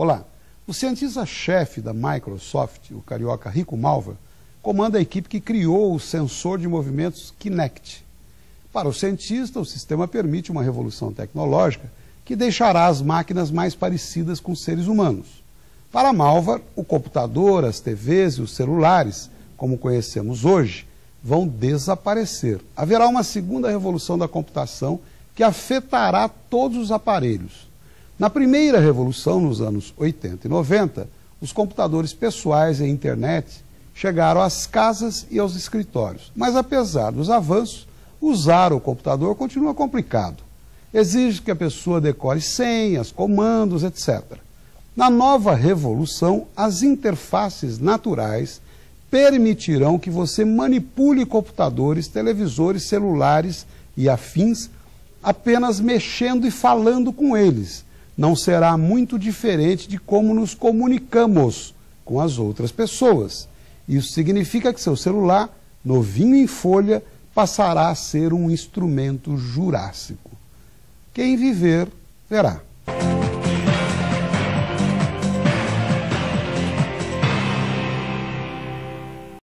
Olá. O cientista-chefe da Microsoft, o carioca Rico Malva, comanda a equipe que criou o sensor de movimentos Kinect. Para o cientista, o sistema permite uma revolução tecnológica que deixará as máquinas mais parecidas com seres humanos. Para Malvar, o computador, as TVs e os celulares, como conhecemos hoje, vão desaparecer. Haverá uma segunda revolução da computação que afetará todos os aparelhos. Na primeira revolução, nos anos 80 e 90, os computadores pessoais e a internet chegaram às casas e aos escritórios. Mas apesar dos avanços, usar o computador continua complicado. Exige que a pessoa decore senhas, comandos, etc. Na nova revolução, as interfaces naturais permitirão que você manipule computadores, televisores, celulares e afins apenas mexendo e falando com eles não será muito diferente de como nos comunicamos com as outras pessoas. Isso significa que seu celular, novinho em folha, passará a ser um instrumento jurássico. Quem viver, verá.